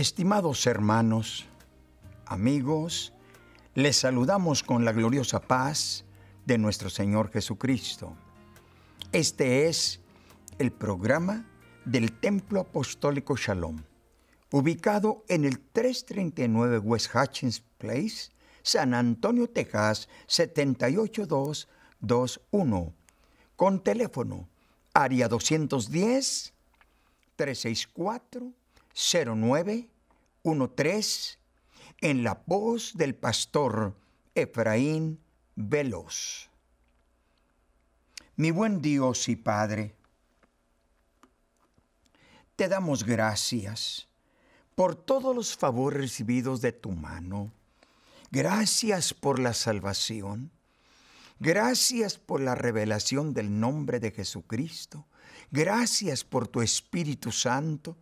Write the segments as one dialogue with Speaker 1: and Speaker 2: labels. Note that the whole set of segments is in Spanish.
Speaker 1: Estimados hermanos, amigos, les saludamos con la gloriosa paz de nuestro Señor Jesucristo. Este es el programa del Templo Apostólico Shalom, ubicado en el 339 West Hutchins Place, San Antonio, Texas 78221, con teléfono área 210 364 09 1.3, en la voz del pastor Efraín Veloz. Mi buen Dios y Padre, te damos gracias por todos los favores recibidos de tu mano. Gracias por la salvación. Gracias por la revelación del nombre de Jesucristo. Gracias por tu Espíritu Santo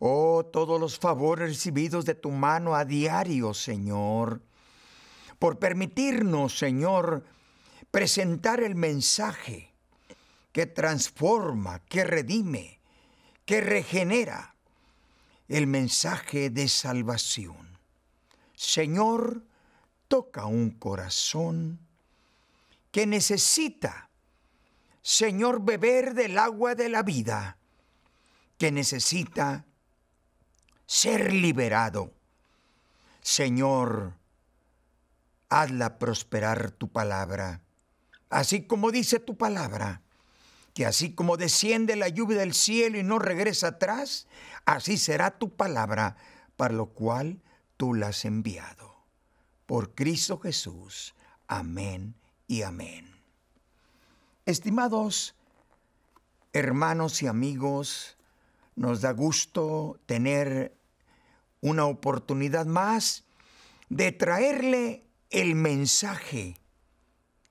Speaker 1: Oh, todos los favores recibidos de tu mano a diario, Señor, por permitirnos, Señor, presentar el mensaje que transforma, que redime, que regenera el mensaje de salvación. Señor, toca un corazón que necesita, Señor, beber del agua de la vida, que necesita ser liberado. Señor, hazla prosperar tu palabra, así como dice tu palabra, que así como desciende la lluvia del cielo y no regresa atrás, así será tu palabra, para lo cual tú la has enviado. Por Cristo Jesús. Amén y amén. Estimados hermanos y amigos, nos da gusto tener una oportunidad más de traerle el mensaje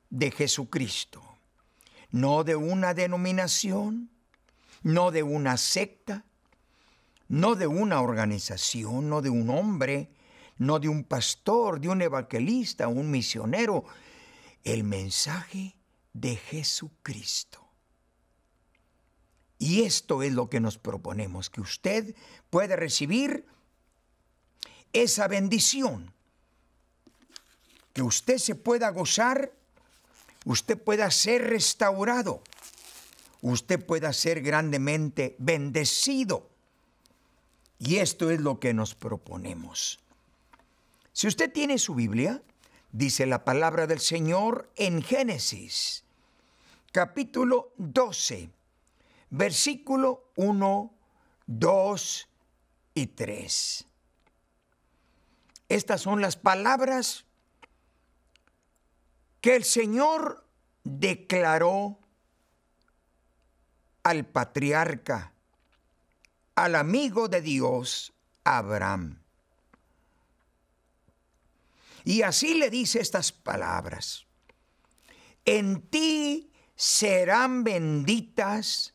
Speaker 1: de Jesucristo, no de una denominación, no de una secta, no de una organización, no de un hombre, no de un pastor, de un evangelista, un misionero, el mensaje de Jesucristo. Y esto es lo que nos proponemos, que usted pueda recibir esa bendición. Que usted se pueda gozar, usted pueda ser restaurado, usted pueda ser grandemente bendecido. Y esto es lo que nos proponemos. Si usted tiene su Biblia, dice la palabra del Señor en Génesis, capítulo 12, versículo 1, 2 y 3. Estas son las palabras que el Señor declaró al patriarca, al amigo de Dios, Abraham. Y así le dice estas palabras. En ti serán benditas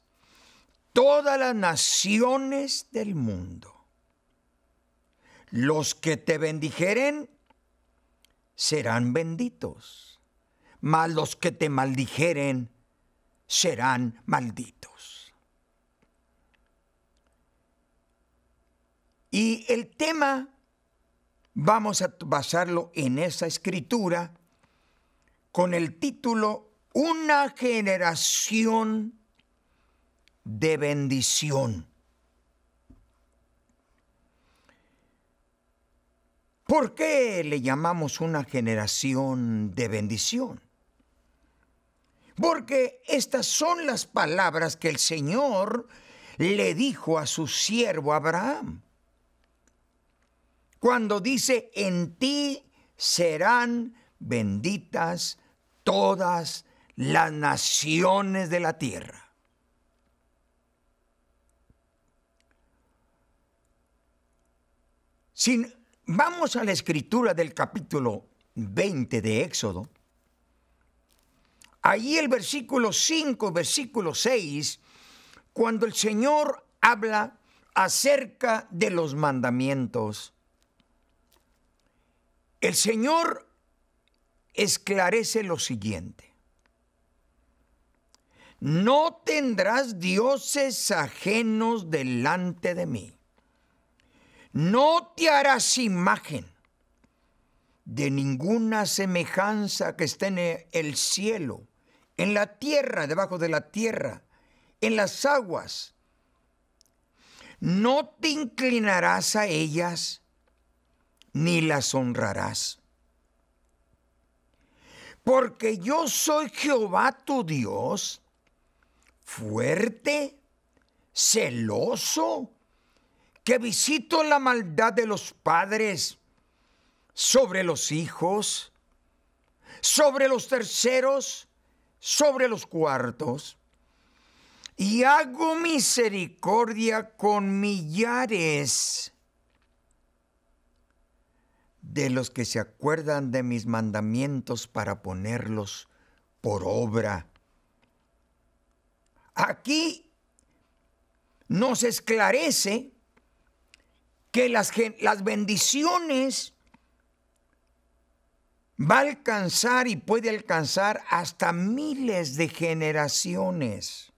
Speaker 1: todas las naciones del mundo. Los que te bendijeren serán benditos, mas los que te maldijeren serán malditos. Y el tema vamos a basarlo en esa escritura con el título Una generación de bendición. ¿Por qué le llamamos una generación de bendición? Porque estas son las palabras que el Señor le dijo a su siervo Abraham. Cuando dice, en ti serán benditas todas las naciones de la tierra. Sin Vamos a la escritura del capítulo 20 de Éxodo. Ahí el versículo 5, versículo 6, cuando el Señor habla acerca de los mandamientos. El Señor esclarece lo siguiente. No tendrás dioses ajenos delante de mí. No te harás imagen de ninguna semejanza que esté en el cielo, en la tierra, debajo de la tierra, en las aguas. No te inclinarás a ellas ni las honrarás. Porque yo soy Jehová tu Dios, fuerte, celoso, que visito la maldad de los padres sobre los hijos, sobre los terceros, sobre los cuartos, y hago misericordia con millares de los que se acuerdan de mis mandamientos para ponerlos por obra. Aquí nos esclarece que las, las bendiciones va a alcanzar y puede alcanzar hasta miles de generaciones.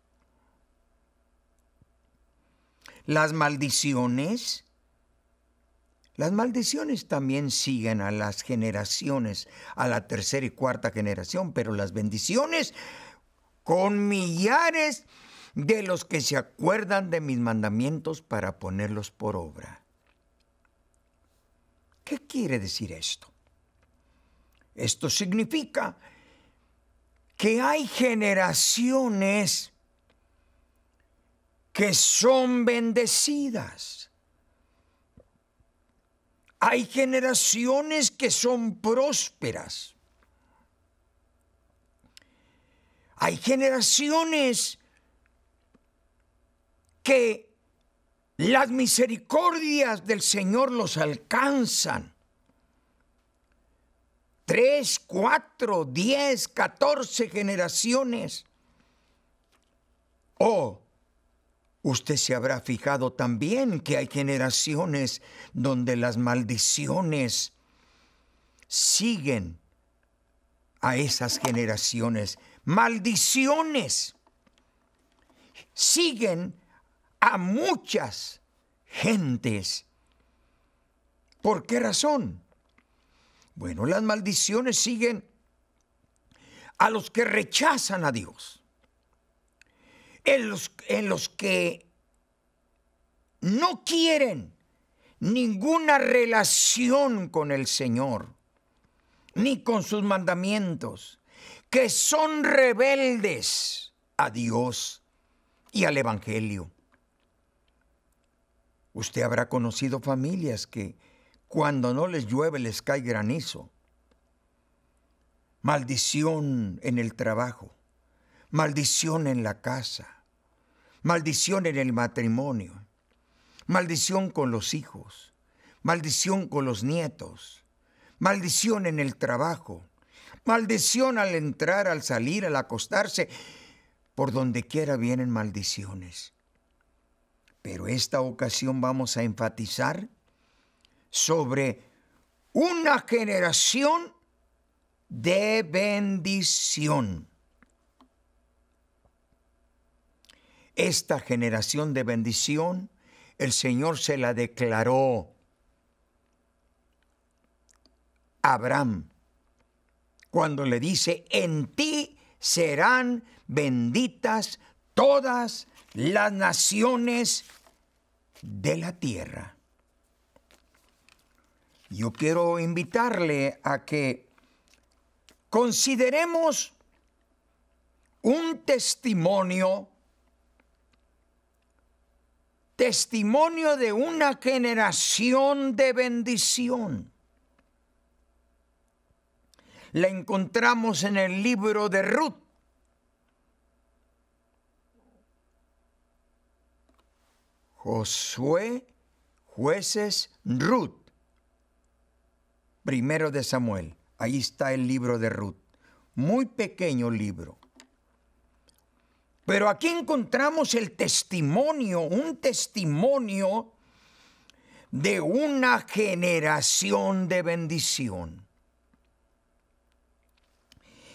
Speaker 1: Las maldiciones, las maldiciones también siguen a las generaciones, a la tercera y cuarta generación, pero las bendiciones con millares de los que se acuerdan de mis mandamientos para ponerlos por obra. ¿Qué quiere decir esto? Esto significa que hay generaciones que son bendecidas. Hay generaciones que son prósperas. Hay generaciones que las misericordias del Señor los alcanzan. Tres, cuatro, diez, catorce generaciones. Oh, usted se habrá fijado también que hay generaciones donde las maldiciones siguen a esas generaciones. Maldiciones siguen a muchas gentes. ¿Por qué razón? Bueno, las maldiciones siguen a los que rechazan a Dios, en los, en los que no quieren ninguna relación con el Señor, ni con sus mandamientos, que son rebeldes a Dios y al Evangelio. Usted habrá conocido familias que cuando no les llueve les cae granizo, maldición en el trabajo, maldición en la casa, maldición en el matrimonio, maldición con los hijos, maldición con los nietos, maldición en el trabajo, maldición al entrar, al salir, al acostarse. Por donde quiera vienen maldiciones. Pero esta ocasión vamos a enfatizar sobre una generación de bendición. Esta generación de bendición el Señor se la declaró a Abraham cuando le dice, en ti serán benditas todas las naciones de la tierra. Yo quiero invitarle a que consideremos un testimonio, testimonio de una generación de bendición. La encontramos en el libro de Ruth Josué, jueces, Ruth. Primero de Samuel. Ahí está el libro de Ruth. Muy pequeño libro. Pero aquí encontramos el testimonio, un testimonio de una generación de bendición.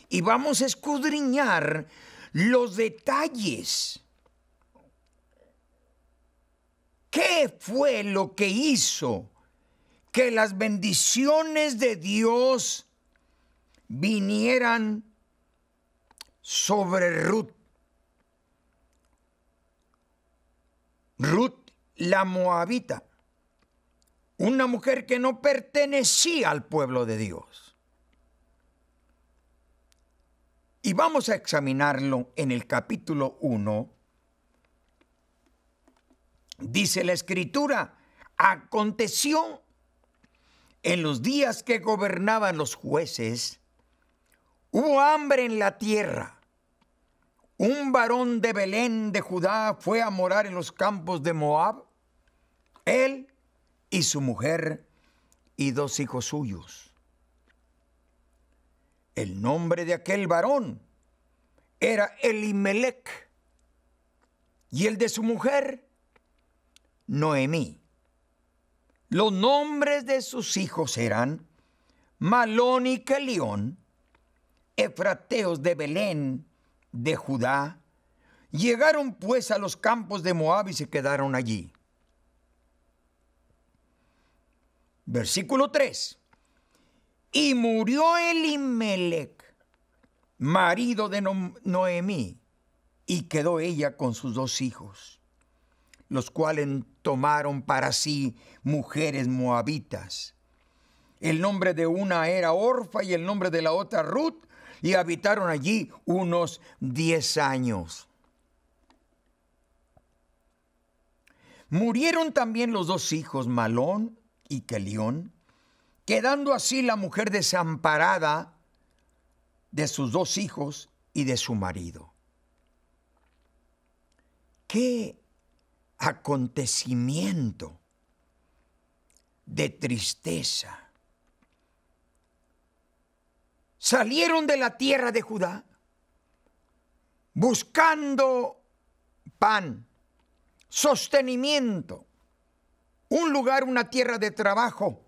Speaker 1: Y vamos a escudriñar los detalles ¿Qué fue lo que hizo que las bendiciones de Dios vinieran sobre Ruth? Ruth la Moabita, una mujer que no pertenecía al pueblo de Dios. Y vamos a examinarlo en el capítulo 1 Dice la escritura, aconteció en los días que gobernaban los jueces, hubo hambre en la tierra. Un varón de Belén de Judá fue a morar en los campos de Moab, él y su mujer y dos hijos suyos. El nombre de aquel varón era Elimelech y el de su mujer Noemí. Los nombres de sus hijos eran Malón y Calión, efrateos de Belén, de Judá. Llegaron pues a los campos de Moab y se quedaron allí. Versículo 3. Y murió Elimelech, marido de Noemí, y quedó ella con sus dos hijos los cuales tomaron para sí mujeres moabitas. El nombre de una era Orfa y el nombre de la otra Ruth, y habitaron allí unos diez años. Murieron también los dos hijos, Malón y Kelión, quedando así la mujer desamparada de sus dos hijos y de su marido. Qué acontecimiento de tristeza. Salieron de la tierra de Judá buscando pan, sostenimiento, un lugar, una tierra de trabajo.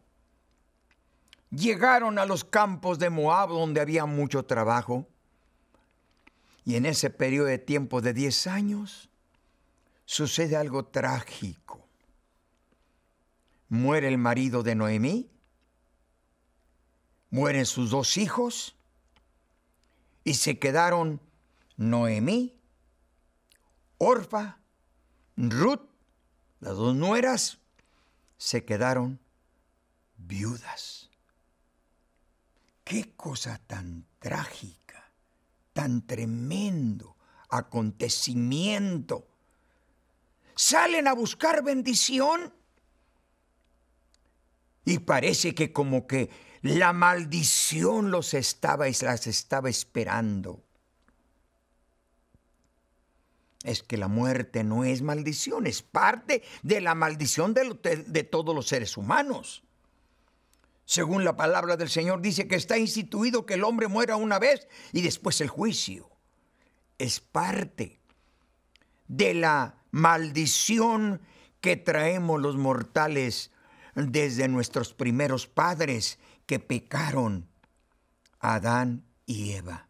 Speaker 1: Llegaron a los campos de Moab donde había mucho trabajo. Y en ese periodo de tiempo de 10 años, sucede algo trágico. Muere el marido de Noemí, mueren sus dos hijos y se quedaron Noemí, Orfa, Ruth, las dos nueras, se quedaron viudas. Qué cosa tan trágica, tan tremendo acontecimiento salen a buscar bendición. Y parece que como que la maldición los estaba, las estaba esperando. Es que la muerte no es maldición, es parte de la maldición de, de todos los seres humanos. Según la palabra del Señor dice que está instituido que el hombre muera una vez y después el juicio. Es parte de la maldición que traemos los mortales desde nuestros primeros padres que pecaron, Adán y Eva.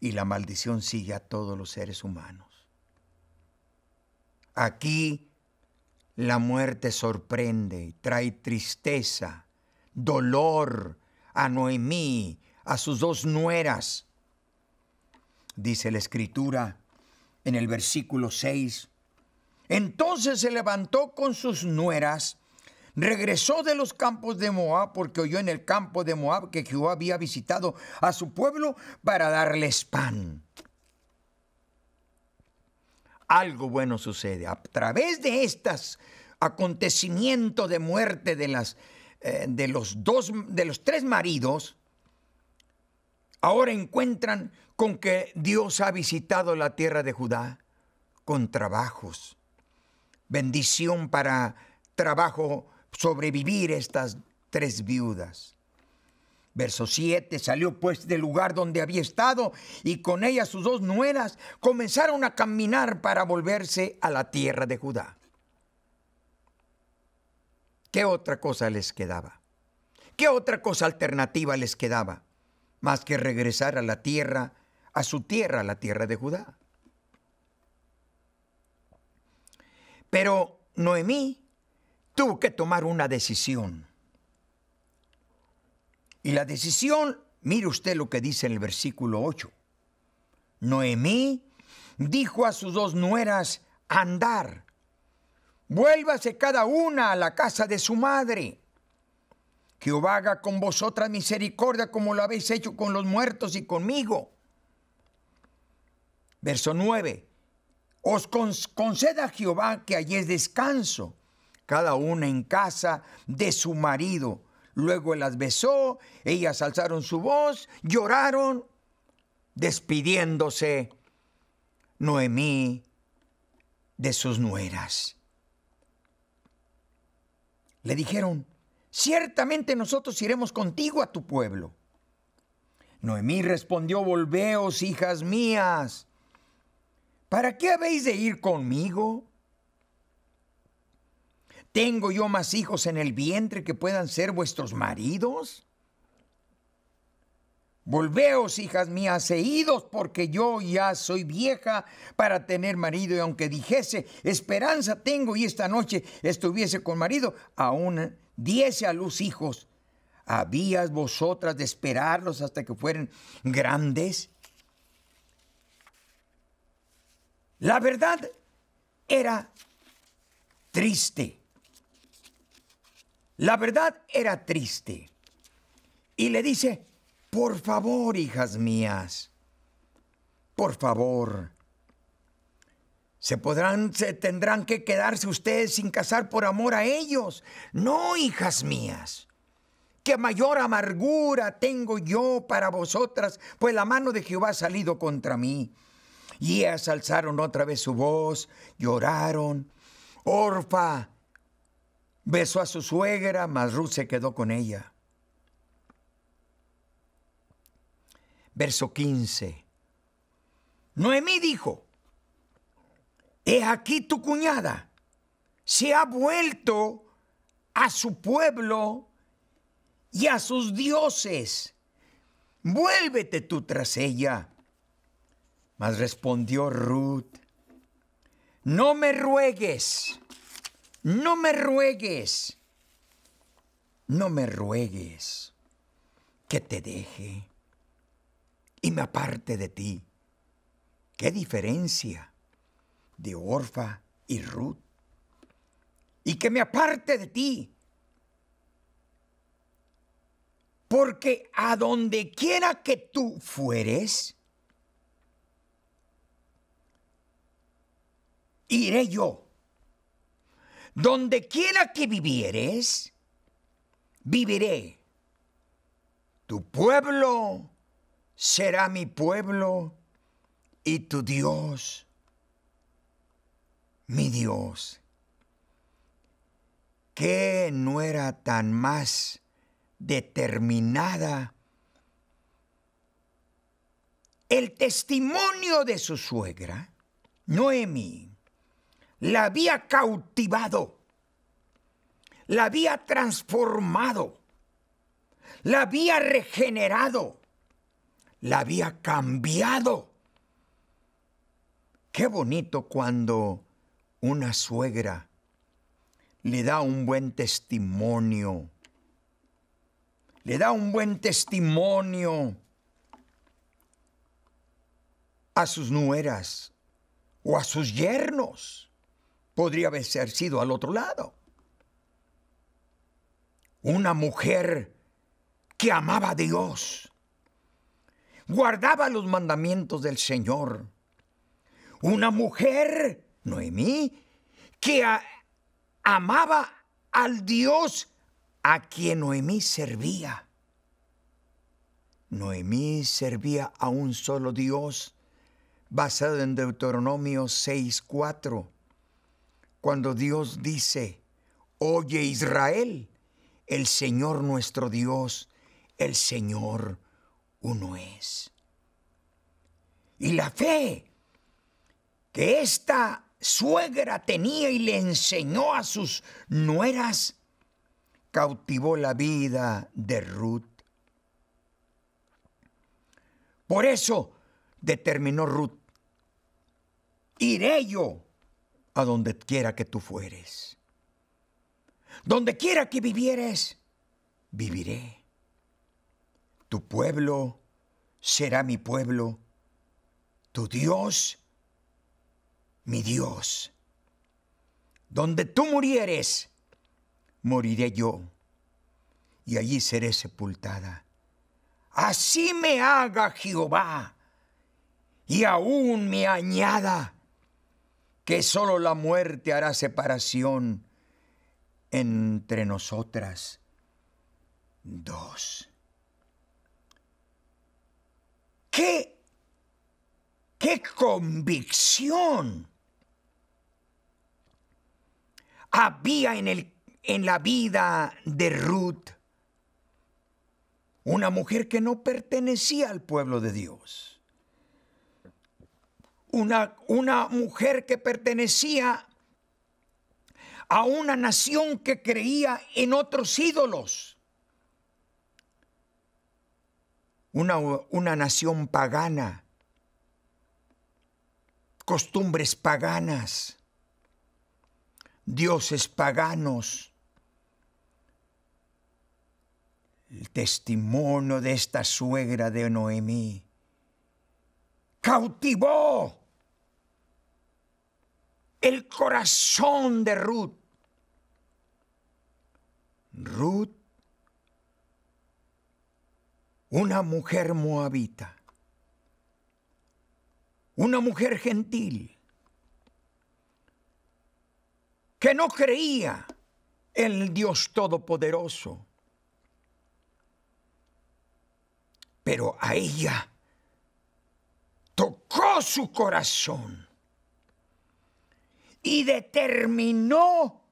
Speaker 1: Y la maldición sigue a todos los seres humanos. Aquí la muerte sorprende, trae tristeza, dolor a Noemí, a sus dos nueras. Dice la escritura, en el versículo 6. Entonces se levantó con sus nueras, regresó de los campos de Moab, porque oyó en el campo de Moab que Jehová había visitado a su pueblo para darles pan. Algo bueno sucede. A través de estos acontecimientos de muerte de, las, eh, de, los dos, de los tres maridos, ahora encuentran con que Dios ha visitado la tierra de Judá con trabajos. Bendición para trabajo sobrevivir estas tres viudas. Verso 7, salió pues del lugar donde había estado y con ella sus dos nueras comenzaron a caminar para volverse a la tierra de Judá. ¿Qué otra cosa les quedaba? ¿Qué otra cosa alternativa les quedaba más que regresar a la tierra a su tierra, la tierra de Judá. Pero Noemí tuvo que tomar una decisión. Y la decisión, mire usted lo que dice en el versículo 8. Noemí dijo a sus dos nueras, andar, vuélvase cada una a la casa de su madre. Jehová haga con vosotras misericordia como lo habéis hecho con los muertos y conmigo. Verso 9. Os conceda Jehová que allí es descanso, cada una en casa de su marido. Luego las besó, ellas alzaron su voz, lloraron, despidiéndose Noemí de sus nueras. Le dijeron, ciertamente nosotros iremos contigo a tu pueblo. Noemí respondió, volveos, hijas mías, ¿Para qué habéis de ir conmigo? ¿Tengo yo más hijos en el vientre que puedan ser vuestros maridos? Volveos, hijas mías, e idos, porque yo ya soy vieja para tener marido, y aunque dijese, esperanza tengo y esta noche estuviese con marido, aún diese a luz hijos. ¿Habías vosotras de esperarlos hasta que fueran grandes? La verdad era triste. La verdad era triste. Y le dice, por favor, hijas mías, por favor, se podrán, se tendrán que quedarse ustedes sin casar por amor a ellos. No, hijas mías, Qué mayor amargura tengo yo para vosotras, pues la mano de Jehová ha salido contra mí. Y alzaron otra vez su voz, lloraron. Orfa besó a su suegra, mas Ruth se quedó con ella. Verso 15. Noemí dijo, He aquí tu cuñada, se ha vuelto a su pueblo y a sus dioses. Vuélvete tú tras ella mas respondió Ruth, no me ruegues, no me ruegues, no me ruegues que te deje y me aparte de ti. ¿Qué diferencia de Orfa y Ruth? Y que me aparte de ti. Porque a donde quiera que tú fueres, iré yo. Donde quiera que vivieres, viviré. Tu pueblo será mi pueblo y tu Dios, mi Dios. ¿Qué no era tan más determinada el testimonio de su suegra, Noemi? la había cautivado, la había transformado, la había regenerado, la había cambiado. Qué bonito cuando una suegra le da un buen testimonio, le da un buen testimonio a sus nueras o a sus yernos podría haber sido al otro lado. Una mujer que amaba a Dios, guardaba los mandamientos del Señor. Una mujer, Noemí, que amaba al Dios a quien Noemí servía. Noemí servía a un solo Dios, basado en Deuteronomio 6.4 cuando Dios dice, oye Israel, el Señor nuestro Dios, el Señor uno es. Y la fe que esta suegra tenía y le enseñó a sus nueras cautivó la vida de Ruth. Por eso determinó Ruth, iré yo a donde quiera que tú fueres. Donde quiera que vivieres, viviré. Tu pueblo será mi pueblo, tu Dios, mi Dios. Donde tú murieres, moriré yo, y allí seré sepultada. Así me haga Jehová, y aún me añada que solo la muerte hará separación entre nosotras dos. ¡Qué, qué convicción! Había en, el, en la vida de Ruth una mujer que no pertenecía al pueblo de Dios una, mujer que pertenecía a una nación que creía en otros ídolos. Una, una nación pagana, costumbres paganas, dioses paganos. El testimonio de esta suegra de Noemí cautivó el corazón de Ruth. Ruth, una mujer moabita, una mujer gentil, que no creía en el Dios Todopoderoso. Pero a ella tocó su corazón y determinó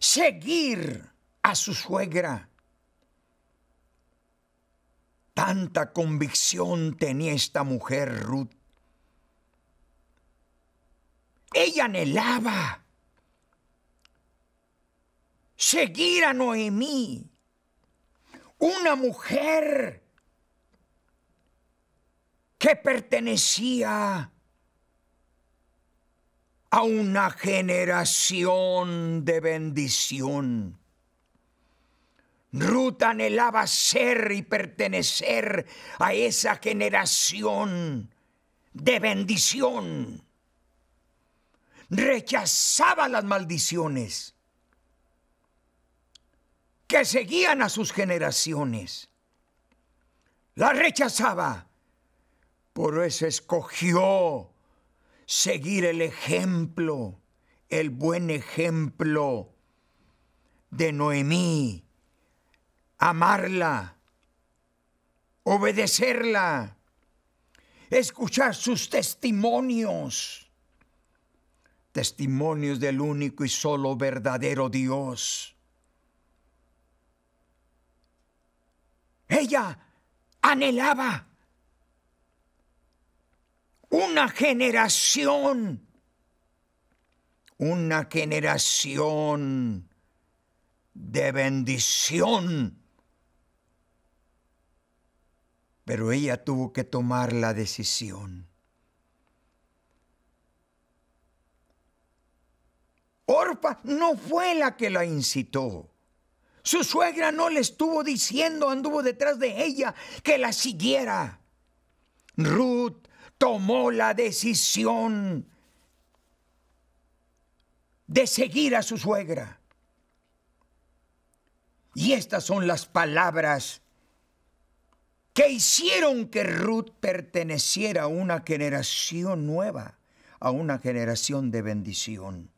Speaker 1: seguir a su suegra. Tanta convicción tenía esta mujer Ruth. Ella anhelaba seguir a Noemí, una mujer que pertenecía a una generación de bendición. Ruth anhelaba ser y pertenecer a esa generación de bendición. Rechazaba las maldiciones que seguían a sus generaciones. Las rechazaba. Por eso escogió seguir el ejemplo, el buen ejemplo de Noemí, amarla, obedecerla, escuchar sus testimonios, testimonios del único y solo verdadero Dios. Ella anhelaba una generación, una generación de bendición. Pero ella tuvo que tomar la decisión. Orfa no fue la que la incitó. Su suegra no le estuvo diciendo, anduvo detrás de ella, que la siguiera. Ruth tomó la decisión de seguir a su suegra. Y estas son las palabras que hicieron que Ruth perteneciera a una generación nueva, a una generación de bendición.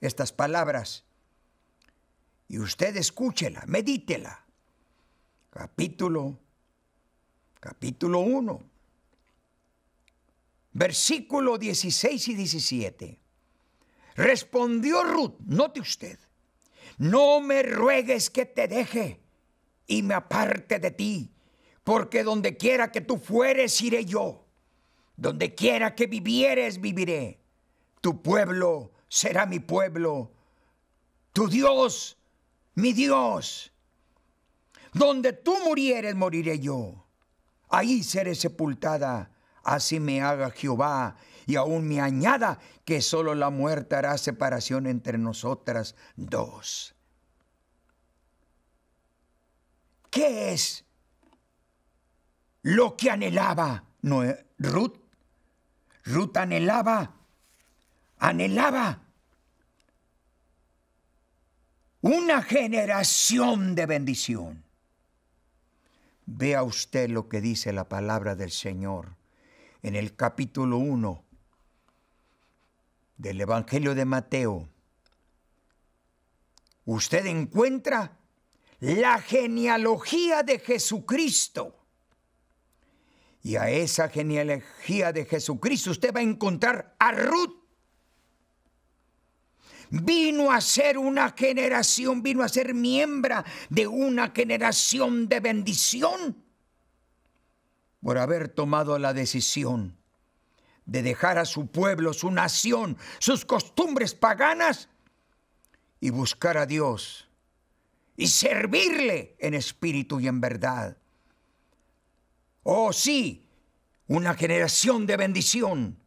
Speaker 1: Estas palabras, y usted escúchela, medítela. Capítulo, capítulo 1, versículo 16 y 17. Respondió Ruth, note usted, no me ruegues que te deje y me aparte de ti, porque donde quiera que tú fueres, iré yo. Donde quiera que vivieres, viviré. Tu pueblo será mi pueblo. Tu Dios, mi Dios. Donde tú murieres, moriré yo. Ahí seré sepultada así me haga Jehová, y aún me añada que solo la muerte hará separación entre nosotras dos. ¿Qué es lo que anhelaba Ruth? Ruth anhelaba, anhelaba una generación de bendición. Vea usted lo que dice la palabra del Señor en el capítulo 1 del Evangelio de Mateo, usted encuentra la genealogía de Jesucristo. Y a esa genealogía de Jesucristo usted va a encontrar a Ruth. Vino a ser una generación, vino a ser miembro de una generación de bendición por haber tomado la decisión de dejar a su pueblo, su nación, sus costumbres paganas y buscar a Dios y servirle en espíritu y en verdad. Oh sí, una generación de bendición.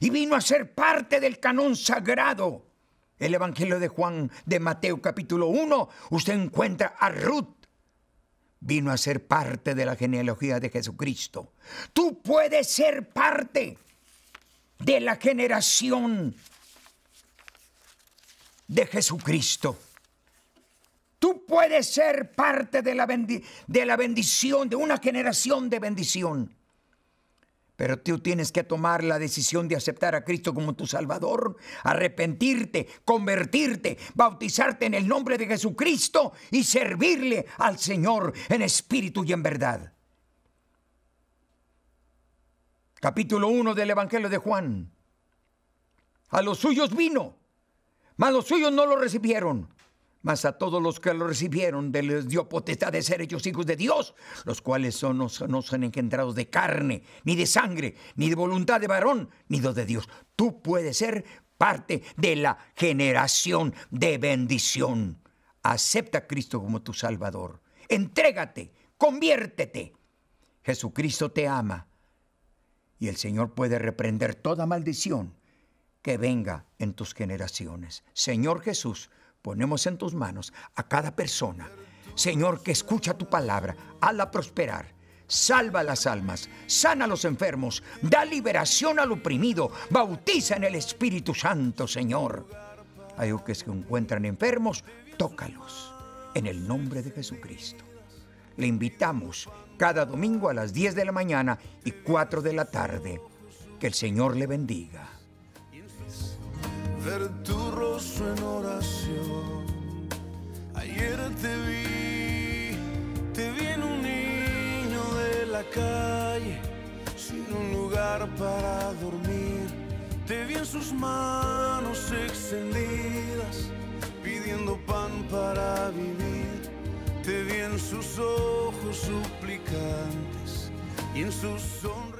Speaker 1: Y vino a ser parte del canon sagrado. El Evangelio de Juan de Mateo capítulo 1, usted encuentra a Ruth vino a ser parte de la genealogía de Jesucristo. Tú puedes ser parte de la generación de Jesucristo. Tú puedes ser parte de la, de la bendición, de una generación de bendición. Pero tú tienes que tomar la decisión de aceptar a Cristo como tu Salvador, arrepentirte, convertirte, bautizarte en el nombre de Jesucristo y servirle al Señor en espíritu y en verdad. Capítulo 1 del Evangelio de Juan. A los suyos vino, mas los suyos no lo recibieron mas a todos los que lo recibieron les dio potestad de ser ellos hijos de Dios, los cuales son, no, no, son engendrados de carne, ni de sangre, ni de voluntad de varón, ni de Dios. Tú puedes ser parte de la generación de bendición. Acepta a Cristo como tu Salvador. Entrégate, conviértete. Jesucristo te ama y el Señor puede reprender toda maldición que venga en tus generaciones. Señor Jesús, Ponemos en tus manos a cada persona, Señor, que escucha tu palabra, hazla prosperar. Salva las almas, sana a los enfermos, da liberación al oprimido, bautiza en el Espíritu Santo, Señor. Hay que se encuentran enfermos, tócalos en el nombre de Jesucristo. Le invitamos cada domingo a las 10 de la mañana y 4 de la tarde. Que el Señor le bendiga. Ver tu rostro en oración te vi, te vi en un niño de la calle, sin un lugar para dormir. Te vi en sus manos extendidas, pidiendo pan para vivir. Te vi en sus ojos suplicantes y en sus sonrisas.